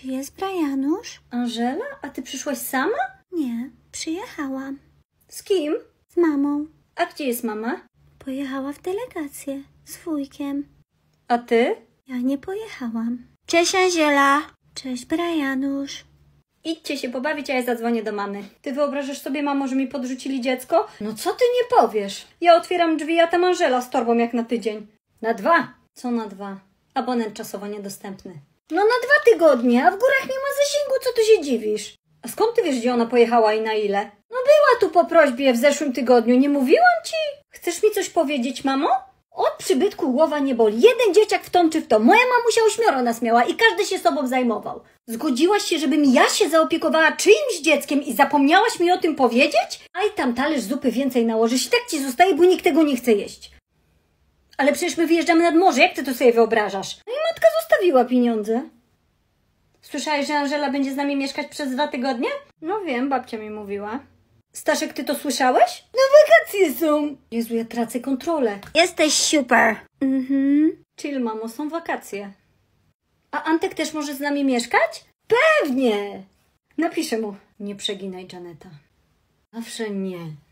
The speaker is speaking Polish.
Czy jest Brianusz? Angela? A ty przyszłaś sama? Nie, przyjechałam. Z kim? Z mamą. A gdzie jest mama? Pojechała w delegację z wujkiem. A ty? Ja nie pojechałam. Cześć Angela. Cześć Brianusz. Idźcie się pobawić, a ja zadzwonię do mamy. Ty wyobrażasz sobie, mamo, że mi podrzucili dziecko? No co ty nie powiesz? Ja otwieram drzwi, a tam Angela z torbą jak na tydzień. Na dwa. Co na dwa? Abonent czasowo niedostępny. No na dwa tygodnie, a w górach nie ma zasięgu, co ty się dziwisz? A skąd ty wiesz, gdzie ona pojechała i na ile? No była tu po prośbie w zeszłym tygodniu, nie mówiłam ci? Chcesz mi coś powiedzieć, mamo? Od przybytku głowa nie boli. Jeden dzieciak w tą czy w to. Moja mamusia ośmioro nas miała i każdy się sobą zajmował. Zgodziłaś się, żebym ja się zaopiekowała czyimś dzieckiem i zapomniałaś mi o tym powiedzieć? A i tam talerz zupy więcej nałożysz i tak ci zostaje, bo nikt tego nie chce jeść. Ale przecież my wyjeżdżamy nad morze, jak ty to sobie wyobrażasz? No i matka zostawiła pieniądze. Słyszałeś, że Angela będzie z nami mieszkać przez dwa tygodnie? No wiem, babcia mi mówiła. Staszek, ty to słyszałeś? No wakacje są! Jezu, ja tracę kontrolę. Jesteś super. Mhm. Chill, mamo, są wakacje. A Antek też może z nami mieszkać? Pewnie! Napiszę mu. Nie przeginaj, Janeta. Zawsze nie.